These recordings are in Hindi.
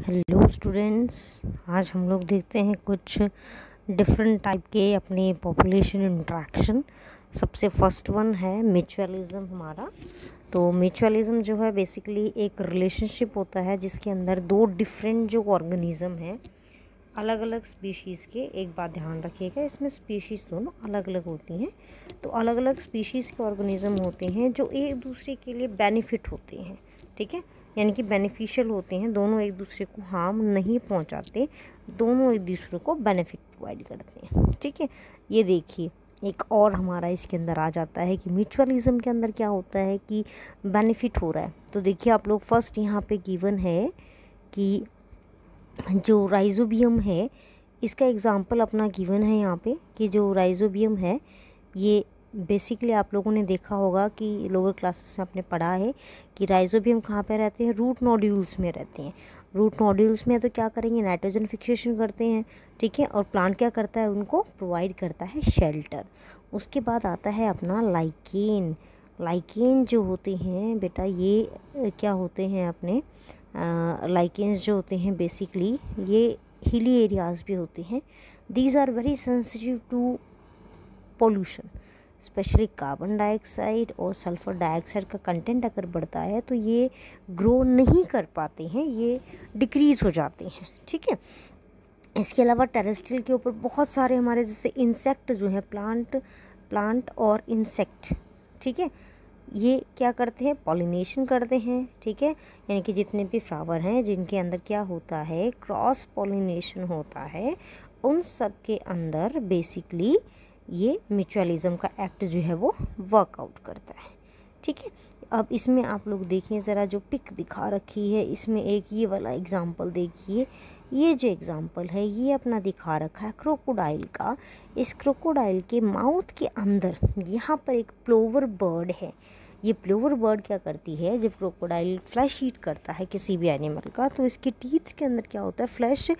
हेलो स्टूडेंट्स आज हम लोग देखते हैं कुछ डिफरेंट टाइप के अपने पॉपुलेशन इंट्रैक्शन सबसे फर्स्ट वन है म्यूचुअलिज़्म हमारा तो म्यूचुअलिज़्म जो है बेसिकली एक रिलेशनशिप होता है जिसके अंदर दो डिफरेंट जो ऑर्गेनिज्म हैं अलग अलग स्पीशीज़ के एक बात ध्यान रखिएगा इसमें स्पीशीज़ दोनों अलग अलग होती हैं तो अलग अलग स्पीशीज़ के ऑर्गेनिज़म होते हैं जो एक दूसरे के लिए बेनिफिट होते हैं ठीक है यानी कि बेनिफिशियल होते हैं दोनों एक दूसरे को हार्म नहीं पहुंचाते दोनों एक दूसरे को बेनिफिट प्रोवाइड करते हैं ठीक है ये देखिए एक और हमारा इसके अंदर आ जाता है कि म्यूचुअलिज्म के अंदर क्या होता है कि बेनिफिट हो रहा है तो देखिए आप लोग फर्स्ट यहाँ पे गिवन है कि जो राइजोबियम है इसका एग्ज़ाम्पल अपना गिवन है यहाँ पे कि जो राइजोबियम है ये बेसिकली आप लोगों ने देखा होगा कि लोअर क्लासेस में आपने पढ़ा है कि राइजोबियम कहाँ पर रहते हैं रूट नोड्यूल्स में रहते हैं रूट नोड्यूल्स में तो क्या करेंगे नाइट्रोजन फिक्सेशन करते हैं ठीक है और प्लांट क्या करता है उनको प्रोवाइड करता है शेल्टर उसके बाद आता है अपना लाइकेन लाइकेन जो होते हैं बेटा ये क्या होते हैं अपने लाइकेंस जो होते हैं बेसिकली ये हिली एरियाज़ भी होते हैं these are very sensitive to pollution specially carbon dioxide और सल्फ़र डाइऑक्साइड का कंटेंट अगर बढ़ता है तो ये ग्रो नहीं कर पाते हैं ये डिक्रीज़ हो जाते हैं ठीक है इसके अलावा टेरेस्ट्रियल के ऊपर बहुत सारे हमारे जैसे इंसेक्ट जो हैं प्लांट प्लांट और इंसेक्ट ठीक है ये क्या करते हैं पॉलिनेशन करते हैं ठीक है यानी कि जितने भी फ्लावर हैं जिनके अंदर क्या होता है क्रॉस पॉलिनेशन होता है उन सब के अंदर बेसिकली ये म्यूचुअलिज्म का एक्ट जो है वो वर्कआउट करता है ठीक है अब इसमें आप लोग देखिए ज़रा जो पिक दिखा रखी है इसमें एक ये वाला एग्ज़ाम्पल देखिए ये जो एग्ज़ाम्पल है ये अपना दिखा रखा है क्रोकोडाइल का इस क्रोकोडाइल के माउथ के अंदर यहाँ पर एक प्लोवर बर्ड है ये प्लोवर बर्ड क्या करती है जब क्रोकोडाइल फ्लैश ईट करता है किसी भी एनिमल का तो इसके टीथ के अंदर क्या होता है फ्लैश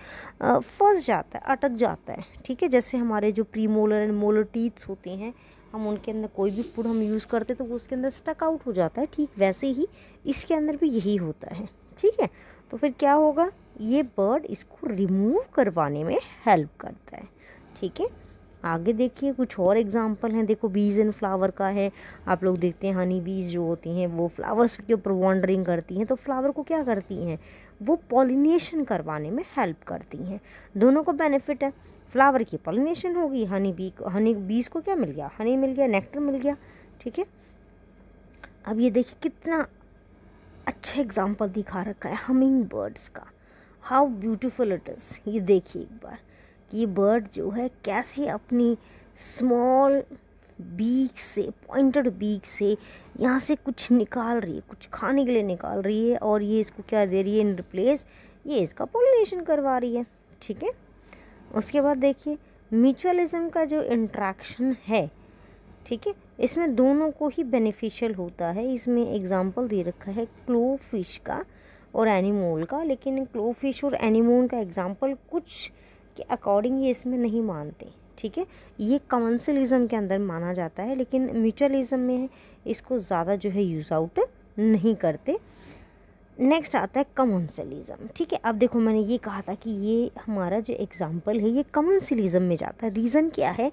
फंस जाता है अटक जाता है ठीक है जैसे हमारे जो premolar and molar teeths होते हैं हम उनके अंदर कोई भी फूड हम यूज़ करते तो वो उसके अंदर स्टक आउट हो जाता है ठीक वैसे ही इसके अंदर भी यही होता है ठीक है तो फिर क्या होगा ये बर्ड इसको रिमूव करवाने में हेल्प करता है ठीक है आगे देखिए कुछ और एग्जाम्पल हैं देखो बीज एंड फ्लावर का है आप लोग देखते हैं हनी बीज जो होती हैं वो फ्लावर्स के ऊपर वॉन्डरिंग करती हैं तो फ्लावर को क्या करती हैं वो पॉलिनेशन करवाने में हेल्प करती हैं दोनों को बेनिफिट है फ्लावर की पॉलिनेशन होगी हनी बी हनी बीज को क्या मिल गया हनी मिल गया नेक्टर मिल गया ठीक है अब ये देखिए कितना अच्छा एग्जाम्पल दिखा रखा है हमिंग बर्ड्स का हाउ ब्यूटिफुल इट इज़ ये देखिए एक बार कि बर्ड जो है कैसे अपनी स्मॉल बीक से पॉइंटेड बीक से यहाँ से कुछ निकाल रही है कुछ खाने के लिए निकाल रही है और ये इसको क्या दे रही है इन रिप्लेस ये इसका पोलिनेशन करवा रही है ठीक है उसके बाद देखिए म्यूचुअलिज्म का जो इंट्रैक्शन है ठीक है इसमें दोनों को ही बेनिफिशियल होता है इसमें एग्जांपल दे रखा है क्लो फिश का और एनिमोल का लेकिन क्लो फिश और एनिमोल का एग्जांपल कुछ के अकॉर्डिंग ये इसमें नहीं मानते ठीक है ये काउंसिलिज़म के अंदर माना जाता है लेकिन म्यूचुअलिज़म में इसको ज़्यादा जो है यूज़ आउट नहीं करते नेक्स्ट आता है कमनसलिज़म ठीक है अब देखो मैंने ये कहा था कि ये हमारा जो एग्ज़ाम्पल है ये कमनसलिज़म में जाता है रीज़न क्या है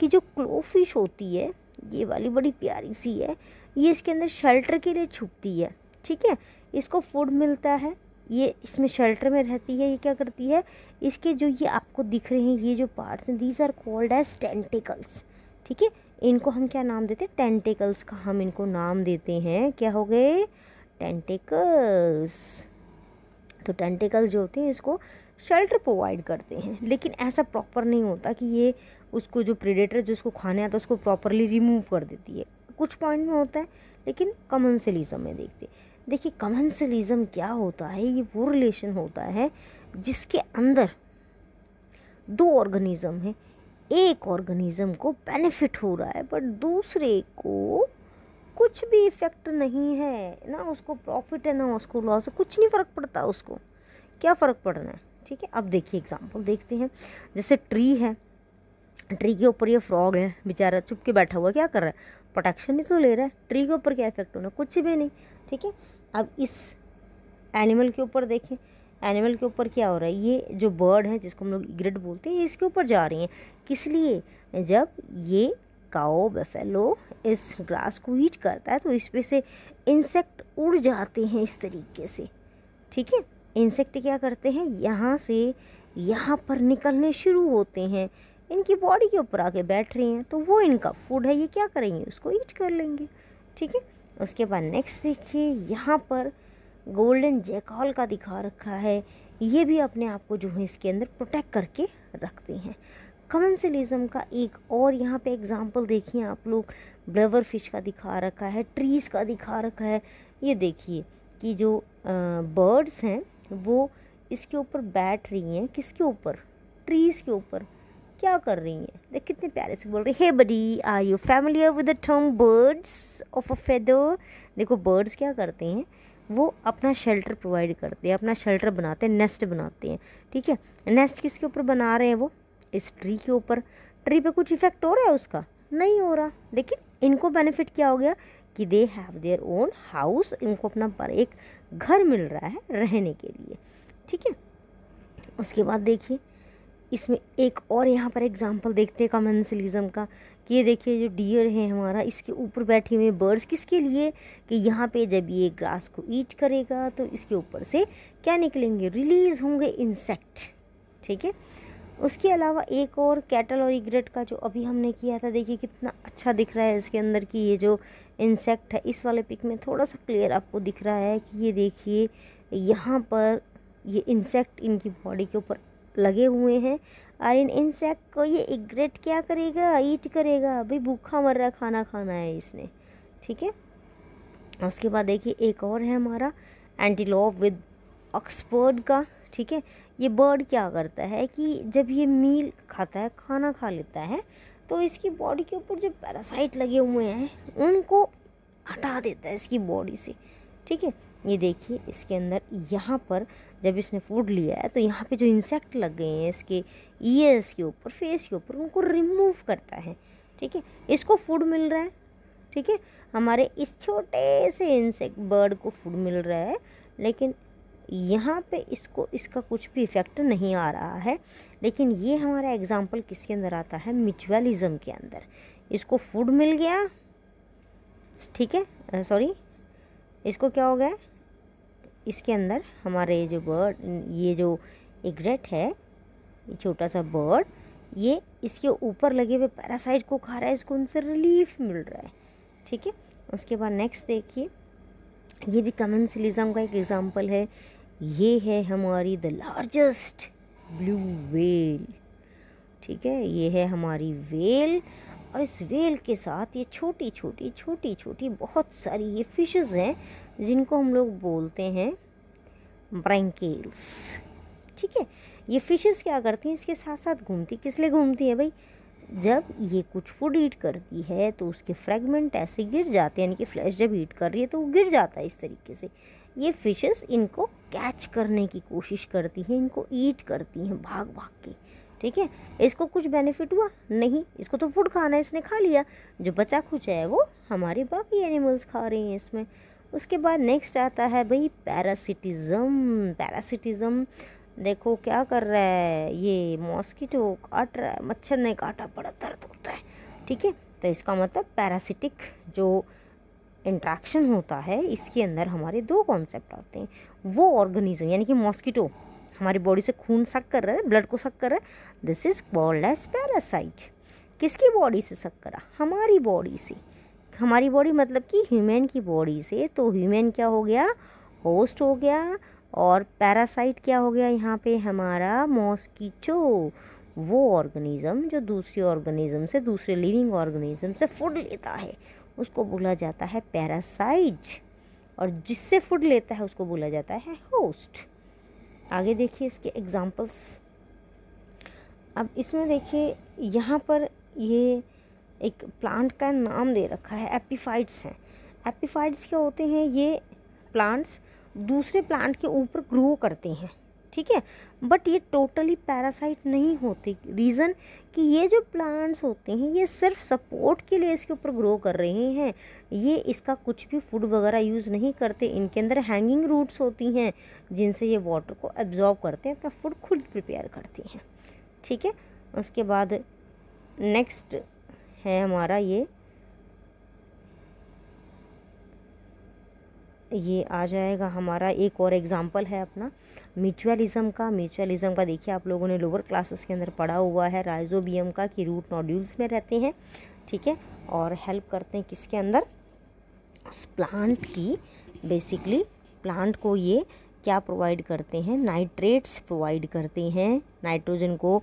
कि जो क्लोफिश होती है ये वाली बड़ी प्यारी सी है ये इसके अंदर शेल्टर के लिए छुपती है ठीक है इसको फूड मिलता है ये इसमें शेल्टर में रहती है ये क्या करती है इसके जो ये आपको दिख रहे हैं ये जो पार्ट्स हैं these are called as tentacles ठीक है इनको हम क्या नाम देते हैं टेंटिकल्स का हम इनको नाम देते हैं क्या हो गए टेंटिकल्स तो टेंटिकल्स जो होते हैं इसको शेल्टर प्रोवाइड करते हैं लेकिन ऐसा प्रॉपर नहीं होता कि ये उसको जो प्रिडेटर जो उसको खाने आता है उसको प्रॉपरली रिमूव कर देती है कुछ पॉइंट में होता है लेकिन कॉमन से ही समय देखते हैं देखिए कमेंसलिज़म क्या होता है ये वो रिलेशन होता है जिसके अंदर दो ऑर्गेनिज़म है एक ऑर्गेनिज़म को बेनिफिट हो रहा है बट दूसरे को कुछ भी इफ़ेक्ट नहीं है ना उसको प्रॉफिट है ना उसको लॉस है कुछ नहीं फ़र्क पड़ता उसको क्या फ़र्क पड़ना है ठीक है अब देखिए एग्जाम्पल देखते हैं जैसे ट्री है ट्री के ऊपर ये फ्रॉग है बेचारा चुप के बैठा हुआ क्या कर रहा है प्रोटेक्शन ही तो ले रहा है ट्री के ऊपर क्या इफेक्ट होना कुछ भी नहीं ठीक है अब इस एनिमल के ऊपर देखें एनिमल के ऊपर क्या हो रहा है ये जो बर्ड है जिसको हम लोग इग्रेट बोलते हैं ये इसके ऊपर जा रही हैं किस लिए जब ये काओ बफेलो इस ग्रास को ईट करता है तो इस पर से इंसेक्ट उड़ जाते हैं इस तरीके से ठीक है इंसेक्ट क्या करते हैं यहाँ से यहाँ पर निकलने शुरू होते हैं इनकी बॉडी के ऊपर आके बैठ रही हैं तो वो इनका फूड है ये क्या करेंगे उसको ईट कर लेंगे ठीक है उसके बाद नेक्स्ट देखिए यहाँ पर गोल्डन जैकॉल का दिखा रखा है ये भी अपने आप को जो है इसके अंदर प्रोटेक्ट करके रखती हैं कमेंसलिज्म का एक और यहाँ पे एग्जांपल देखिए आप लोग ब्लवर फिश का दिखा रखा है ट्रीज़ का दिखा रखा है ये देखिए कि जो बर्ड्स हैं वो इसके ऊपर बैठ रही हैं किसके ऊपर ट्रीज़ के ऊपर क्या कर रही हैं देख कितने प्यारे से बोल रही है buddy are you familiar with the term birds of a feather देखो बर्ड्स क्या करते हैं वो अपना शेल्टर प्रोवाइड करते हैं अपना शेल्टर बनाते हैं नेस्ट बनाते हैं ठीक है नेस्ट किसके ऊपर बना रहे हैं वो इस ट्री के ऊपर ट्री पे कुछ इफेक्ट हो रहा है उसका नहीं हो रहा लेकिन इनको बेनिफिट क्या हो गया कि they have their own house इनको अपना पर एक घर मिल रहा है रहने के लिए ठीक है उसके बाद देखिए इसमें एक और यहाँ पर एग्जाम्पल देखते हैं कमेंसलिज्म का कि ये देखिए जो डियर है हमारा इसके ऊपर बैठे हुए बर्ड्स किसके लिए कि यहाँ पे जब ये ग्रास को ईट करेगा तो इसके ऊपर से क्या निकलेंगे रिलीज़ होंगे इंसेक्ट ठीक है उसके अलावा एक और कैटल और इगरेट का जो अभी हमने किया था देखिए कितना अच्छा दिख रहा है इसके अंदर की ये जो इंसेक्ट है इस वाले पिक में थोड़ा सा क्लियर आपको दिख रहा है कि ये देखिए यहाँ पर ये इंसेक्ट इनकी बॉडी के ऊपर लगे हुए हैं और इन इंसेक्ट को ये इग्रेट क्या करेगा ईट करेगा भाई भूखा मर रहा खाना खाना है इसने ठीक है उसके बाद देखिए एक और है हमारा एंटीलॉप विद ऑक्सफर्ड का ठीक है ये बर्ड क्या करता है कि जब ये मील खाता है खाना खा लेता है तो इसकी बॉडी के ऊपर जो पैरासाइट लगे हुए हैं उनको हटा देता है इसकी बॉडी से ठीक है ये देखिए इसके अंदर यहाँ पर जब इसने फूड लिया है तो यहाँ पे जो इंसेक्ट लग गए हैं इसके ईयर्स के ऊपर फेस के ऊपर उनको रिमूव करता है ठीक है इसको फूड मिल रहा है ठीक है हमारे इस छोटे से इंसेक्ट बर्ड को फूड मिल रहा है लेकिन यहाँ पे इसको इसका कुछ भी इफ़ेक्ट नहीं आ रहा है लेकिन ये हमारा एग्ज़ाम्पल किसके अंदर आता है म्यूचुअलिज़म के अंदर इसको फूड मिल गया ठीक है सॉरी इसको क्या हो गया इसके अंदर हमारे जो बर्ड ये जो इगरेट है ये छोटा सा बर्ड ये इसके ऊपर लगे हुए पैरासाइट को खा रहा है इसको उनसे रिलीफ मिल रहा है ठीक है उसके बाद नेक्स्ट देखिए ये भी कमेंसलिज्म का एक एग्ज़ाम्पल है ये है हमारी द लार्जेस्ट ब्लू वेल ठीक है ये है हमारी वेल और इस वेल के साथ ये छोटी छोटी छोटी छोटी बहुत सारी ये फिशेस हैं जिनको हम लोग बोलते हैं ब्रैंकेल्स ठीक है ये फिशेस क्या करती हैं इसके साथ साथ घूमती किस लिए घूमती है भाई जब ये कुछ फूड ईट करती है तो उसके फ्रेगमेंट ऐसे गिर जाते हैं यानी कि फ्लैश जब ईट कर रही है तो वो गिर जाता है इस तरीके से ये फिशेस इनको कैच करने की कोशिश करती हैं इनको ईट करती हैं भाग भाग के ठीक है इसको कुछ बेनिफिट हुआ नहीं इसको तो फूड खाना है इसने खा लिया जो बचा कुछ है वो हमारे बाकी एनिमल्स खा रहे हैं इसमें उसके बाद नेक्स्ट आता है भाई पैरासिटिज़म पैरासिटिज़म देखो क्या कर रहा है ये मॉस्किटो काट रहा है मच्छर ने काटा बड़ा दर्द होता है ठीक है तो इसका मतलब पैरासिटिक जो इंट्रैक्शन होता है इसके अंदर हमारे दो कॉन्सेप्ट आते हैं वो ऑर्गेनिज्म यानी कि मॉस्किटो हमारी बॉडी से खून सक कर रहा है ब्लड को सक कर रहा है this is called as parasite किसकी बॉडी से सक करा हमारी बॉडी से हमारी बॉडी मतलब कि ह्यूमन की बॉडी से तो ह्यूमन क्या हो गया होस्ट हो गया और पैरासाइट क्या हो गया यहाँ पे हमारा मॉस्कीचो वो ऑर्गेनिज़म जो दूसरे ऑर्गेनिज़म से दूसरे लिविंग ऑर्गेनिज़म से फूड लेता है उसको बोला जाता है पैरासाइट और जिससे फूड लेता है उसको बोला जाता है होस्ट आगे देखिए इसके एग्ज़ाम्पल्स अब इसमें देखिए यहाँ पर ये एक प्लांट का नाम दे रखा है एपीफाइड्स हैं एपीफाइट्स क्या होते हैं ये प्लांट्स दूसरे प्लांट के ऊपर ग्रो करते हैं ठीक है बट ये टोटली पैरासाइट नहीं होते रीज़न कि ये जो प्लांट्स होते हैं ये सिर्फ सपोर्ट के लिए इसके ऊपर ग्रो कर रहे हैं ये इसका कुछ भी फूड वगैरह यूज़ नहीं करते इनके अंदर हैंगिंग रूट्स होती हैं जिनसे ये वाटर को एब्जॉर्ब करते हैं अपना फूड खुद प्रिपेयर करते हैं ठीक है उसके बाद नेक्स्ट है हमारा ये ये आ जाएगा हमारा एक और एग्ज़ाम्पल है अपना म्यूचुअलिज़म का म्यूचुअलिज़म का देखिए आप लोगों ने लोअर क्लासेस के अंदर पढ़ा हुआ है राइजोबियम का कि रूट नॉड्यूल्स में रहते हैं ठीक है और हेल्प करते हैं किसके अंदर उस प्लांट की बेसिकली प्लांट को ये क्या प्रोवाइड करते हैं नाइट्रेट्स प्रोवाइड करते हैं नाइट्रोजन को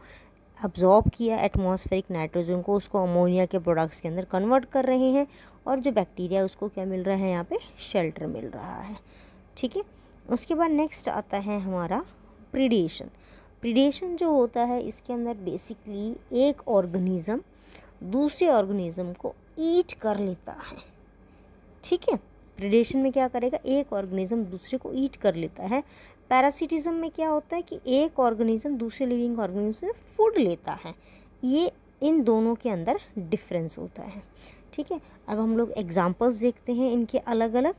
अब्ज़ॉर्ब किया एटमॉस्फेरिक नाइट्रोजन को उसको अमोनिया के प्रोडक्ट्स के अंदर कन्वर्ट कर रहे हैं और जो बैक्टीरिया उसको क्या मिल रहा है यहाँ पे शेल्टर मिल रहा है ठीक है उसके बाद नेक्स्ट आता है हमारा प्रीडिएशन प्रीडिएशन जो होता है इसके अंदर बेसिकली एक ऑर्गेनिज़म दूसरे ऑर्गेनिज्म को ईट कर लेता है ठीक है प्रीडिएशन में क्या करेगा एक ऑर्गेनिज्म दूसरे को ईट कर लेता है पैरासिटिज्म में क्या होता है कि एक ऑर्गेनिज्म दूसरे लिविंग ऑर्गेनिज्म से फूड लेता है ये इन दोनों के अंदर डिफरेंस होता है ठीक है अब हम लोग एग्जाम्पल्स देखते हैं इनके अलग अलग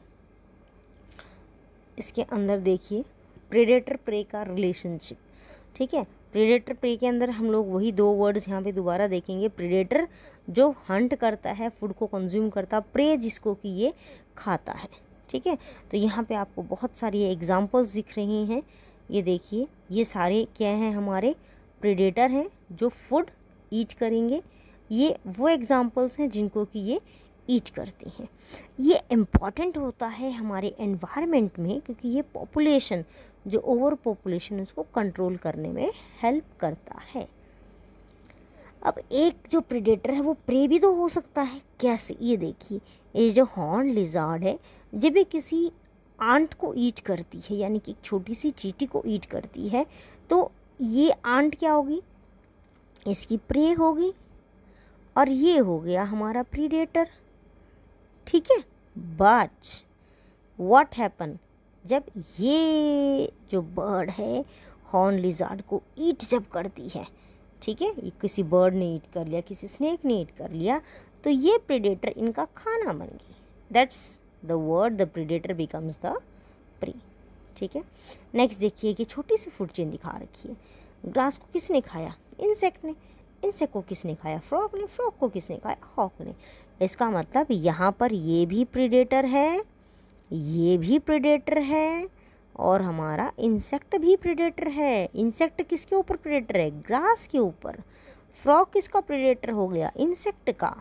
इसके अंदर देखिए प्रेडेटर प्रे का रिलेशनशिप ठीक है प्रेडेटर प्रे के अंदर हम लोग वही दो वर्ड्स यहाँ पे दोबारा देखेंगे प्रेडेटर जो हंट करता है फूड को कंज्यूम करता प्रे जिसको कि ये खाता है ठीक है तो यहाँ पे आपको बहुत सारी एग्ज़ाम्पल्स दिख रही हैं ये देखिए ये सारे क्या हैं हमारे प्रिडेटर हैं जो फूड ईट करेंगे ये वो एग्ज़ाम्पल्स हैं जिनको कि ये ईट करते हैं ये इम्पॉर्टेंट होता है हमारे एनवायरनमेंट में क्योंकि ये पॉपुलेशन जो ओवर पॉपुलेशन उसको कंट्रोल करने में हेल्प करता है अब एक जो प्रिडेटर है वो प्रे भी तो हो सकता है कैसे ये देखिए ये जो हॉर्न लिजार्ड है जब ये किसी आंट को ईट करती है यानी कि एक छोटी सी चीटी को ईट करती है तो ये आंट क्या होगी इसकी प्रे होगी और ये हो गया हमारा प्रीडेटर ठीक है बट वॉट हैपन जब ये जो बर्ड है हॉर्न लिजार्ड को ईट जब करती है ठीक है ये किसी बर्ड ने ईट कर लिया किसी स्नेक ने ईट कर लिया तो ये प्रीडेटर इनका खाना बन गई that's the word the predator becomes the prey ठीक है नेक्स्ट देखिए कि छोटी सी फूड चेन दिखा रखी है ग्रास को किसने खाया इंसेक्ट ने इंसेक्ट को किसने खाया फ्रॉक ने फ्रॉक को किसने खाया हॉक ने इसका मतलब यहाँ पर ये भी प्रीडेटर है ये भी प्रीडेटर है और हमारा इंसेक्ट भी प्रीडेटर है इंसेक्ट किसके ऊपर प्रीडेटर है ग्रास के ऊपर फ्रॉक किसका प्रीडेटर हो गया इंसेक्ट का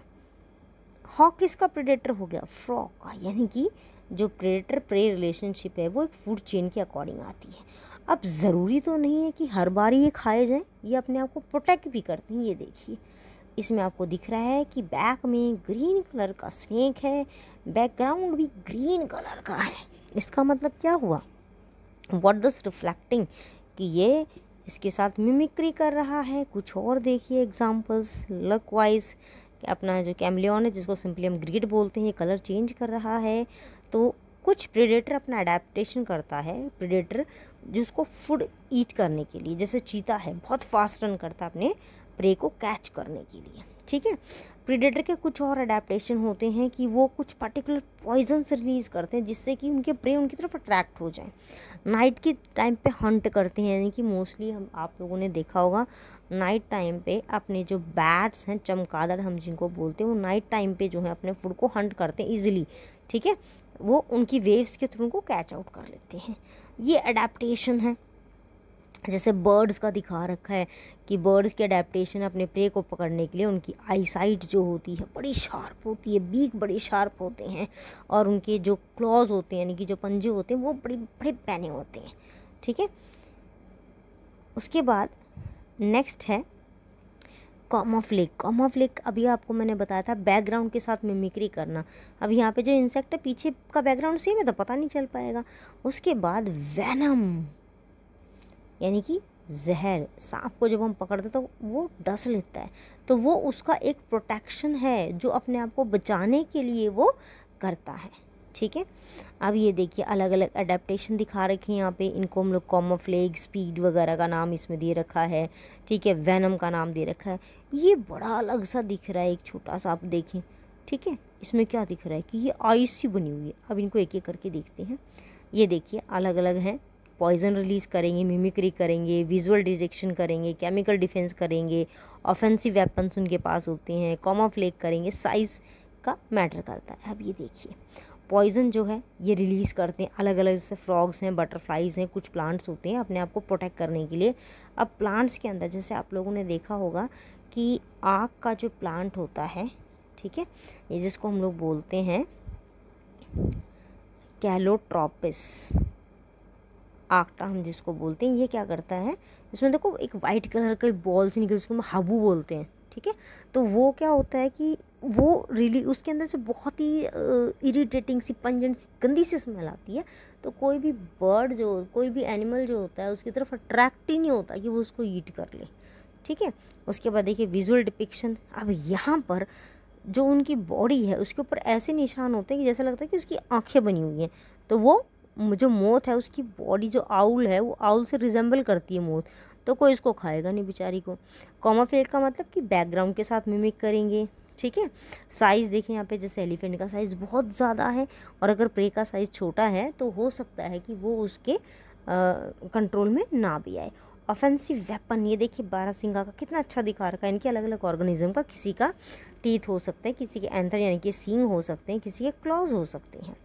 हॉक किसका प्रेडेटर हो गया फ्रॉक का यानी कि जो प्रेडेटर प्रे रिलेशनशिप है वो एक फूड चेन के अकॉर्डिंग आती है अब ज़रूरी तो नहीं है कि हर बार ये खाए जाएं ये अपने आप को प्रोटेक्ट भी करते हैं ये देखिए इसमें आपको दिख रहा है कि बैक में ग्रीन कलर का स्नेक है बैकग्राउंड भी ग्रीन कलर का है इसका मतलब क्या हुआ वॉट दस रिफ्लेक्टिंग कि ये इसके साथ मिमिक्री कर रहा है कुछ और देखिए एग्जाम्पल्स लक वाइज अपना जो कैमलियन है जिसको सिंपली हम ग्रीड बोलते हैं ये कलर चेंज कर रहा है तो कुछ प्रेडेटर अपना अडेप्टेशन करता है प्रेडेटर जिसको फूड ईट करने के लिए जैसे चीता है बहुत फास्ट रन करता है अपने प्रे को कैच करने के लिए ठीक है प्रीडेटर के कुछ और अडेप्टेशन होते हैं कि वो कुछ पर्टिकुलर पॉइजन्स रिलीज़ करते हैं जिससे कि उनके प्रे उनकी तरफ अट्रैक्ट हो जाए नाइट के टाइम पे हंट करते हैं यानी कि मोस्टली हम आप लोगों ने देखा होगा नाइट टाइम पे अपने जो बैट्स हैं चमकादड़ हम जिनको बोलते हैं वो नाइट टाइम पे जो है अपने फूड को हंट करते हैं ईजिली ठीक है वो उनकी वेव्स के थ्रू उनको कैच आउट कर लेते हैं ये अडेप्टशन है जैसे बर्ड्स का दिखा रखा है कि बर्ड्स के अडेप्टशन अपने प्रे को पकड़ने के लिए उनकी आईसाइट जो होती है बड़ी शार्प होती है बीक बड़े शार्प होते हैं और उनके जो क्लॉज होते हैं यानी कि जो पंजे होते हैं वो बड़े बड़े पहने होते हैं ठीक है उसके बाद नेक्स्ट है कॉमा फ्लेक कॉमा फ्लेक अभी आपको मैंने बताया था बैकग्राउंड के साथ मिमिक्री करना अब यहाँ पे जो इंसेक्ट है पीछे का बैकग्राउंड सेम है तो पता नहीं चल पाएगा उसके बाद वैनम यानी कि जहर सांप को जब हम पकड़ते तो वो डस लेता है तो वो उसका एक प्रोटेक्शन है जो अपने आप को बचाने के लिए वो करता है ठीक है अब ये देखिए अलग अलग अडेप्टशन दिखा रखे हैं यहाँ पे इनको हम लोग कॉमोफ्लेग स्पीड वगैरह का नाम इसमें दे रखा है ठीक है वैनम का नाम दे रखा है ये बड़ा अलग सा दिख रहा है एक छोटा सा आप देखें ठीक है इसमें क्या दिख रहा है कि ये आइस सी बनी हुई है अब इनको एक एक करके देखते हैं ये देखिए अलग अलग हैं पॉइजन रिलीज़ करेंगे मिमिक्री करेंगे विजुअल डिटेक्शन करेंगे केमिकल डिफेंस करेंगे ऑफेंसिव वेपन्स उनके पास होते हैं कॉमा फ्लेक करेंगे साइज़ का मैटर करता है अब ये देखिए पॉइजन जो है ये रिलीज़ करते हैं अलग अलग जैसे फ्रॉग्स हैं बटरफ्लाइज हैं कुछ प्लांट्स होते हैं अपने आप को प्रोटेक्ट करने के लिए अब प्लांट्स के अंदर जैसे आप लोगों ने देखा होगा कि आग का जो प्लांट होता है ठीक है ये जिसको हम लोग बोलते हैं कैलोट्रॉपिस आकटा हम जिसको बोलते हैं ये क्या करता है इसमें देखो एक वाइट कलर का बॉल से निकल जिसको हम हबू बोलते हैं ठीक है तो वो क्या होता है कि वो रिली उसके अंदर से बहुत ही इरिटेटिंग सी पंजेंट सी गंदी सी स्मेल आती है तो कोई भी बर्ड जो कोई भी एनिमल जो होता है उसकी तरफ अट्रैक्ट ही नहीं होता कि वो उसको ईट कर ले ठीक है उसके बाद देखिए विजुअल डिपिक्शन अब यहाँ पर जो उनकी बॉडी है उसके ऊपर ऐसे निशान होते हैं कि जैसा लगता है कि उसकी आंखें बनी हुई हैं तो वो जो मौत है उसकी बॉडी जो आउल है वो आउल से रिजेंबल करती है मौत तो कोई इसको खाएगा नहीं बेचारी को कॉमा फील्ड का मतलब कि बैकग्राउंड के साथ मिमिक करेंगे ठीक है साइज़ देखें यहाँ पे जैसे एलिफेंट का साइज़ बहुत ज़्यादा है और अगर प्रे का साइज़ छोटा है तो हो सकता है कि वो उसके कंट्रोल में ना भी आए ऑफेंसिव वेपन ये देखिए बारह सिंगा का कितना अच्छा दिखा रखा है इनके अलग अलग ऑर्गेनिज्म का किसी का टीथ हो सकते हैं किसी के एंथर यानी कि सींग हो सकते हैं किसी के क्लॉज हो सकते हैं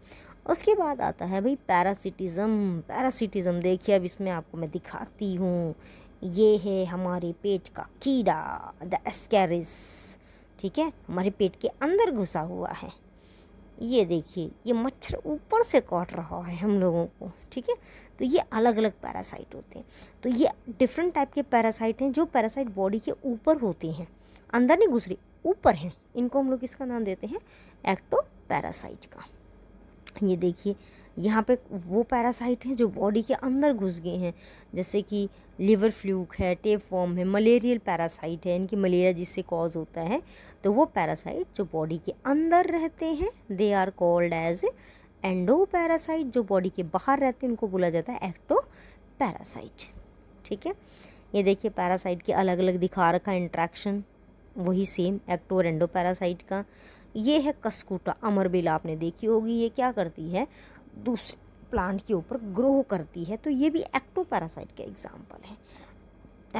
उसके बाद आता है भाई पैरासिटिज़म पैरासिटिज़म देखिए अब इसमें आपको मैं दिखाती हूँ ये है हमारे पेट का कीड़ा द एस्कैरिस ठीक है हमारे पेट के अंदर घुसा हुआ है ये देखिए ये मच्छर ऊपर से काट रहा है हम लोगों को ठीक है तो ये अलग अलग पैरासाइट होते हैं तो ये डिफरेंट टाइप के पैरासाइट हैं जो पैरासाइट बॉडी के ऊपर होते हैं अंदर नहीं घुस रही ऊपर हैं इनको हम लोग इसका नाम देते हैं एक्टो पैरासाइट का ये देखिए यहाँ पे वो पैरासाइट हैं जो बॉडी के अंदर घुस गए हैं जैसे कि लिवर फ्लूक है टेप फॉर्म है मलेरियल पैरासाइट है इनकी मलेरिया जिससे कॉज होता है तो वो पैरासाइट जो बॉडी के अंदर रहते हैं they are called as endoparasite जो बॉडी के बाहर रहते हैं उनको बोला जाता है एक्टो पैरासाइट ठीक है ये देखिए पैरासाइट के अलग अलग दिखा रखा इंट्रैक्शन वही सेम एक्टो और एंडो पैरासाइट का ये है कस्कुटा अमरबेला आपने देखी होगी ये क्या करती है दूसरे प्लांट के ऊपर ग्रो करती है तो ये भी एक्टोपैरासाइट का एग्जाम्पल है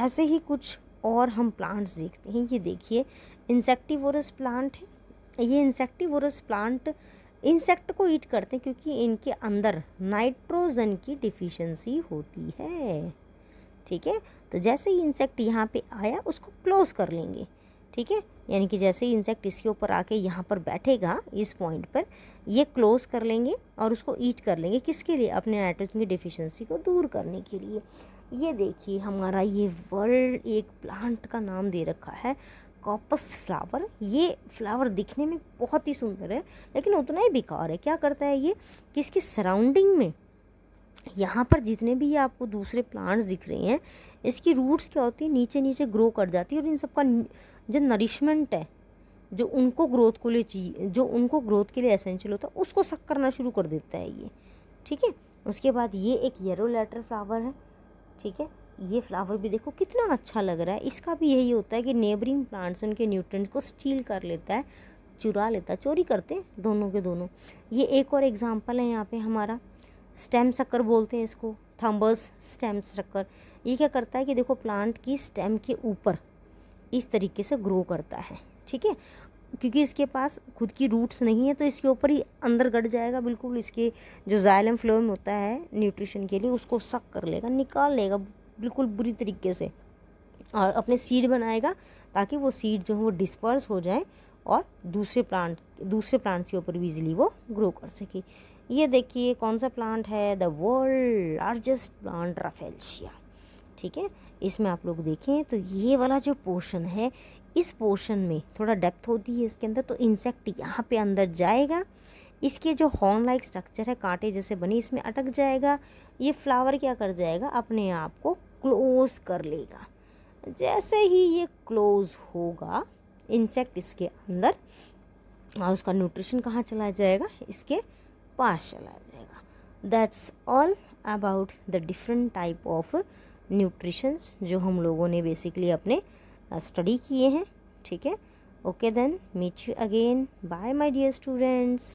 ऐसे ही कुछ और हम प्लांट्स देखते हैं ये देखिए इंसेक्टिवोरस प्लांट है ये इंसेक्टिवोरस प्लांट इंसेक्ट को ईट करते हैं क्योंकि इनके अंदर नाइट्रोजन की डिफिशेंसी होती है ठीक है तो जैसे ही इंसेक्ट यहाँ पे आया उसको क्लोज कर लेंगे ठीक है यानी कि जैसे ही इंसेक्ट इसके ऊपर आके यहाँ पर बैठेगा इस पॉइंट पर ये क्लोज कर लेंगे और उसको ईट कर लेंगे किसके लिए अपने नाइट्रोजन की डिफिशेंसी को दूर करने के लिए ये देखिए हमारा ये वर्ल्ड एक प्लांट का नाम दे रखा है कॉपस फ्लावर ये फ्लावर दिखने में बहुत ही सुंदर है लेकिन उतना ही बेकार है क्या करता है ये कि इसकी सराउंडिंग में यहाँ पर जितने भी ये आपको दूसरे प्लांट्स दिख रहे हैं इसकी रूट्स क्या होती है नीचे नीचे ग्रो कर जाती है और इन सबका जो नरिशमेंट है जो उनको ग्रोथ को लिए चाहिए जो उनको ग्रोथ के लिए एसेंशियल होता है उसको सक करना शुरू कर देता है ये ठीक है उसके बाद ये एक येरो लेटर फ्लावर है ठीक है ये फ्लावर भी देखो कितना अच्छा लग रहा है इसका भी यही होता है कि नेबरिंग प्लांट्स उनके न्यूट्रेंट्स को स्टील कर लेता है चुरा लेता है चोरी करते हैं दोनों के दोनों ये एक और एग्जाम्पल है यहाँ पर हमारा स्टेम सक्कर बोलते हैं इसको थम्बस स्टेम सक्कर ये क्या करता है कि देखो प्लांट की स्टेम के ऊपर इस तरीके से ग्रो करता है ठीक है क्योंकि इसके पास खुद की रूट्स नहीं है तो इसके ऊपर ही अंदर गड़ जाएगा बिल्कुल इसके जो जाइलम फ्लोम होता है न्यूट्रिशन के लिए उसको सक कर लेगा निकाल लेगा बिल्कुल बुरी तरीके से और अपने सीड बनाएगा ताकि वो सीड जो है वो डिस्पर्स हो जाए और दूसरे प्लांट दूसरे प्लांट्स के ऊपर भी इजिली वो ग्रो कर सके ये देखिए कौन सा प्लांट है the world largest plant rafflesia ठीक है इसमें आप लोग देखें तो ये वाला जो पोर्शन है इस पोर्शन में थोड़ा डेप्थ होती है इसके अंदर तो इंसेक्ट यहाँ पे अंदर जाएगा इसके जो हॉर्न लाइक स्ट्रक्चर है कांटे जैसे बनी इसमें अटक जाएगा ये फ्लावर क्या कर जाएगा अपने आप को क्लोज कर लेगा जैसे ही ये क्लोज होगा इंसेक्ट इसके अंदर और उसका न्यूट्रिशन कहाँ चला जाएगा इसके पार्शल आ जाएगा that's all about the different type of nutritions जो हम लोगों ने बेसिकली अपने स्टडी uh, किए हैं ठीक है okay then meet you again bye my dear students